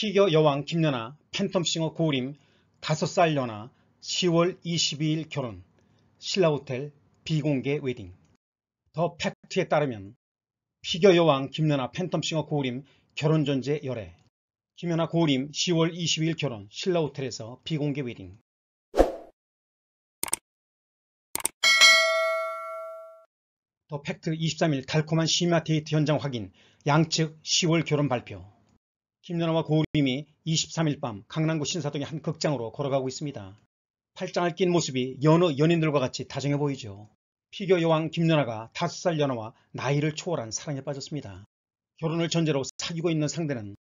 희겨 여왕 김연아, 팬텀싱어 고림, 5살 연아, 10월 22일 결혼, 신라호텔 비공개 웨딩. 더 팩트에 따르면 피겨 여왕 김연아, 팬텀싱어 고림, 결혼 전제 열애. 김연아 고림 10월 22일 결혼, 신라호텔에서 비공개 웨딩. 더 팩트 23일 달콤한 심야 데이트 현장 확인, 양측 10월 결혼 발표. 김연아와 고우림이 23일 밤 강남구 신사동의 한 극장으로 걸어가고 있습니다. 팔짱을 낀 모습이 연어 연인들과 같이 다정해 보이죠. 피겨 여왕 김연아가 5살 연어와 나이를 초월한 사랑에 빠졌습니다. 결혼을 전제로 사귀고 있는 상대는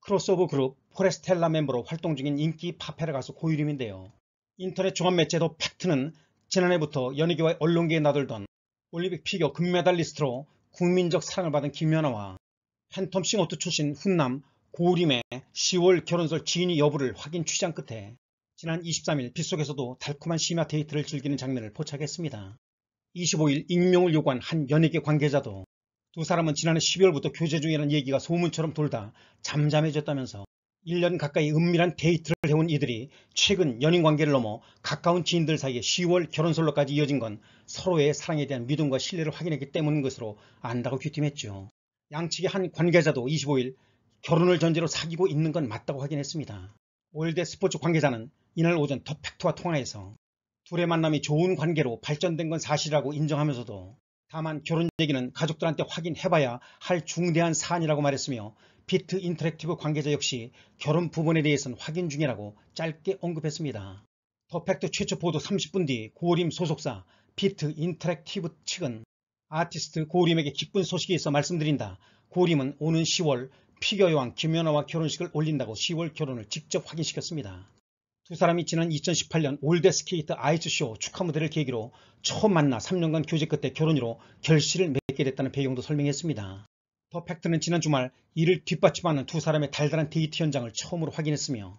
크로스오브 그룹 포레스텔라 멤버로 활동 중인 인기 파페라 가수 고유림인데요. 인터넷 종합매체도 팩트는 지난해부터 연예계와 언론계에 나돌던 올림픽 피겨 금메달리스트로 국민적 사랑을 받은 김연아와 팬텀 싱어트 출신 훈남 고우림의 10월 결혼설 지인이 여부를 확인 취장 끝에 지난 23일 빗속에서도 달콤한 심야 데이트를 즐기는 장면을 포착했습니다. 25일 익명을 요구한 한 연예계 관계자도 두 사람은 지난해 12월부터 교제 중이라는 얘기가 소문처럼 돌다 잠잠해졌다면서 1년 가까이 은밀한 데이트를 해온 이들이 최근 연인관계를 넘어 가까운 지인들 사이에 10월 결혼설로까지 이어진 건 서로의 사랑에 대한 믿음과 신뢰를 확인했기 때문인 것으로 안다고 귀띔했죠. 양측의 한 관계자도 25일 결혼을 전제로 사귀고 있는 건 맞다고 확인했습니다. 올대 스포츠 관계자는 이날 오전 더 팩트와 통화에서 둘의 만남이 좋은 관계로 발전된 건 사실이라고 인정하면서도 다만 결혼 얘기는 가족들한테 확인해봐야 할 중대한 사안이라고 말했으며 비트 인터랙티브 관계자 역시 결혼 부분에 대해서는 확인 중이라고 짧게 언급했습니다. 더팩트 최초 보도 30분 뒤 고림 소속사 비트 인터랙티브 측은 아티스트 고림에게 기쁜 소식이 있어 말씀드린다. 고림은 오는 10월 피겨 여왕 김연아와 결혼식을 올린다고 10월 결혼을 직접 확인시켰습니다. 두 사람이 지난 2018년 올드 스케이트 아이스쇼 축하 무대를 계기로 처음 만나 3년간 교제 끝에 결혼으로 결실을 맺게 됐다는 배경도 설명했습니다. 더 팩트는 지난 주말 이를 뒷받침하는 두 사람의 달달한 데이트 현장을 처음으로 확인했으며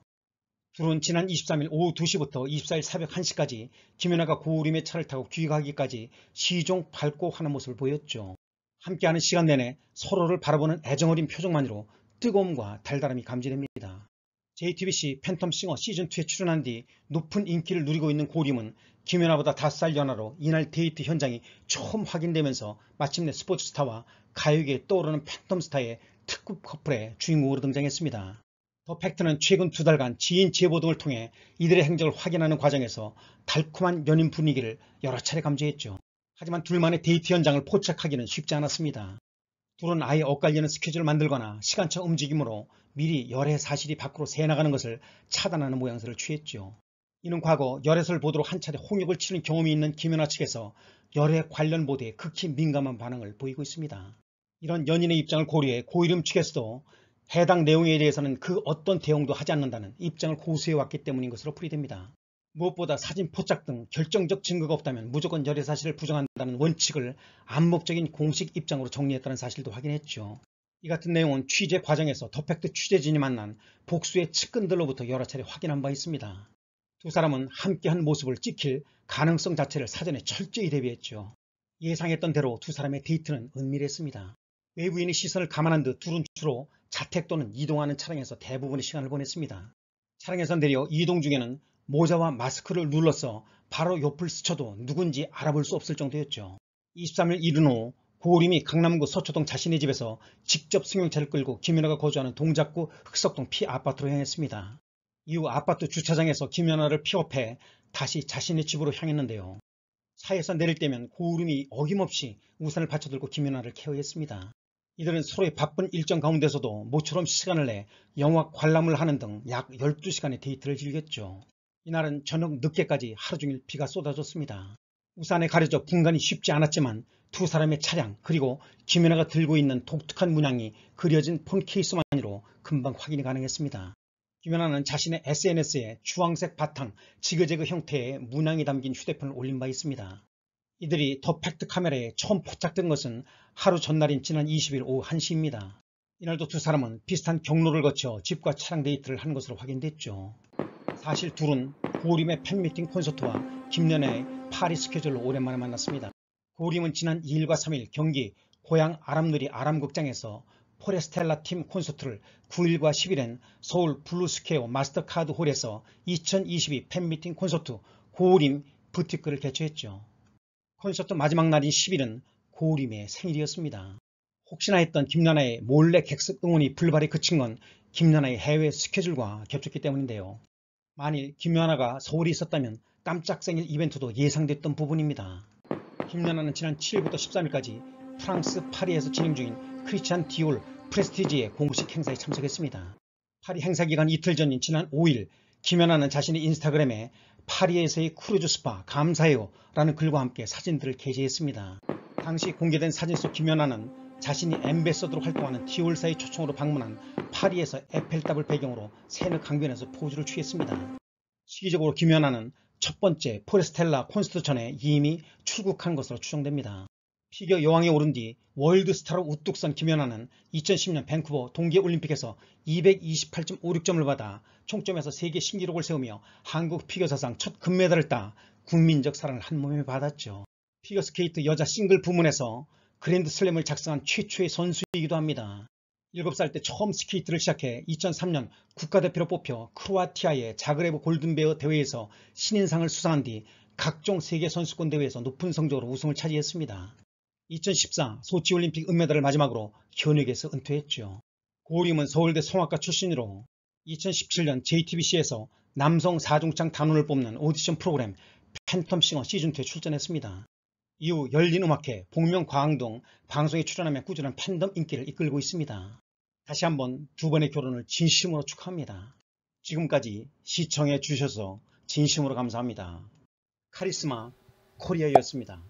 둘은 지난 23일 오후 2시부터 24일 새벽 1시까지 김연아가 고우림의 차를 타고 귀가하기까지 시종 밝고 환한 모습을 보였죠. 함께하는 시간 내내 서로를 바라보는 애정 어린 표정만으로 뜨거움과 달달함이 감지됩니다. JTBC 팬텀싱어 시즌2에 출연한 뒤 높은 인기를 누리고 있는 고림은 김연아보다 5살 연하로 이날 데이트 현장이 처음 확인되면서 마침내 스포츠스타와 가요계에 떠오르는 팬텀스타의 특급 커플의 주인공으로 등장했습니다. 더 팩트는 최근 두 달간 지인 제보 등을 통해 이들의 행적을 확인하는 과정에서 달콤한 연인 분위기를 여러 차례 감지했죠. 하지만 둘만의 데이트 현장을 포착하기는 쉽지 않았습니다. 둘은 아예 엇갈리는 스케줄을 만들거나 시간차 움직임으로 미리 열애 사실이 밖으로 새나가는 어 것을 차단하는 모양새를 취했죠. 이는 과거 열애설 보도록한 차례 홍역을 치는 경험이 있는 김연아 측에서 열애 관련 보도에 극히 민감한 반응을 보이고 있습니다. 이런 연인의 입장을 고려해 고이름 측에서도 해당 내용에 대해서는 그 어떤 대응도 하지 않는다는 입장을 고수해왔기 때문인 것으로 풀이됩니다. 무엇보다 사진 포착 등 결정적 증거가 없다면 무조건 열애 사실을 부정한다는 원칙을 암묵적인 공식 입장으로 정리했다는 사실도 확인했죠. 이 같은 내용은 취재 과정에서 더팩트 취재진이 만난 복수의 측근들로부터 여러 차례 확인한 바 있습니다. 두 사람은 함께한 모습을 찍힐 가능성 자체를 사전에 철저히 대비했죠. 예상했던 대로 두 사람의 데이트는 은밀했습니다. 외부인의 시선을 감안한 듯 둘은 주로 자택 또는 이동하는 차량에서 대부분의 시간을 보냈습니다. 차량에서 내려 이동 중에는 모자와 마스크를 눌러서 바로 옆을 스쳐도 누군지 알아볼 수 없을 정도였죠. 23일 이른 후 고우림이 강남구 서초동 자신의 집에서 직접 승용차를 끌고 김연아가 거주하는 동작구 흑석동 피 아파트로 향했습니다. 이후 아파트 주차장에서 김연아를 피업해 다시 자신의 집으로 향했는데요. 차에서 내릴 때면 고우림이 어김없이 우산을 받쳐들고 김연아를 케어했습니다. 이들은 서로의 바쁜 일정 가운데서도 모처럼 시간을 내 영화 관람을 하는 등 약 12시간의 데이트를 즐겼죠. 이날은 저녁 늦게까지 하루 종일 비가 쏟아졌습니다. 우산에 가려져 분간이 쉽지 않았지만 두 사람의 차량 그리고 김연아가 들고 있는 독특한 문양이 그려진 폰 케이스만으로 금방 확인이 가능했습니다. 김연아는 자신의 SNS에 주황색 바탕 지그재그 형태의 문양이 담긴 휴대폰을 올린 바 있습니다. 이들이 더 팩트 카메라에 처음 포착된 것은 하루 전날인 지난 20일 오후 1시입니다. 이날도 두 사람은 비슷한 경로를 거쳐 집과 차량 데이트를 한 것으로 확인됐죠. 사실 둘은 고림의 팬미팅 콘서트와 김년의 연 파리 스케줄로 오랜만에 만났습니다. 고림은 지난 2일과 3일 경기 고향 아람누리 아람극장에서 포레스텔라 팀 콘서트를 9일과 10일엔 서울 블루스케어 마스터카드 홀에서 2022 팬미팅 콘서트 고림 부티크를 개최했죠. 콘서트 마지막 날인 10일은 고림의 생일이었습니다. 혹시나 했던 김연아의 몰래 객석 응원이 불발이 그친 건 김연아의 해외 스케줄과 겹쳤기 때문인데요. 만일 김연아가 서울에 있었다면 깜짝 생일 이벤트도 예상됐던 부분입니다. 김연아는 지난 7일부터 13일까지 프랑스 파리에서 진행 중인 크리스찬 디올 프레스티지의 공식 행사에 참석했습니다. 파리 행사 기간 이틀 전인 지난 5일 김연아는 자신의 인스타그램에 파리에서의 크루즈 스파 감사해요 라는 글과 함께 사진들을 게재했습니다 당시 공개된 사진 속 김연아는 자신이 엠베서드로 활동하는 디올사의 초청으로 방문한 파리에서 에펠탑을 배경으로 세느 강변에서 포즈를 취했습니다. 시기적으로 김연아는 첫 번째 포레스텔라 콘스트전에 이미 출국한 것으로 추정됩니다. 피겨 여왕에 오른 뒤 월드스타로 우뚝 선 김연아는 2010년 밴쿠버 동계올림픽에서 228.56점을 받아 총점에서 세계 신기록을 세우며 한국 피겨사상 첫 금메달을 따 국민적 사랑을 한 몸에 받았죠. 피겨스케이트 여자 싱글 부문에서 그랜드슬램을 작성한 최초의 선수이기도 합니다. 7살 때 처음 스케이트를 시작해 2003년 국가대표로 뽑혀 크로아티아의 자그레브 골든베어 대회에서 신인상을 수상한 뒤 각종 세계 선수권 대회에서 높은 성적으로 우승을 차지했습니다. 2014 소치올림픽 은메달을 마지막으로 현역에서 은퇴했죠. 고림은 서울대 성악과 출신으로 2017년 JTBC에서 남성 4중창 단원을 뽑는 오디션 프로그램 팬텀싱어 시즌2에 출전했습니다. 이후 열린음악회, 복면과항동 방송에 출연하며 꾸준한 팬덤 인기를 이끌고 있습니다. 다시 한번 두 번의 결혼을 진심으로 축하합니다. 지금까지 시청해 주셔서 진심으로 감사합니다. 카리스마 코리아였습니다.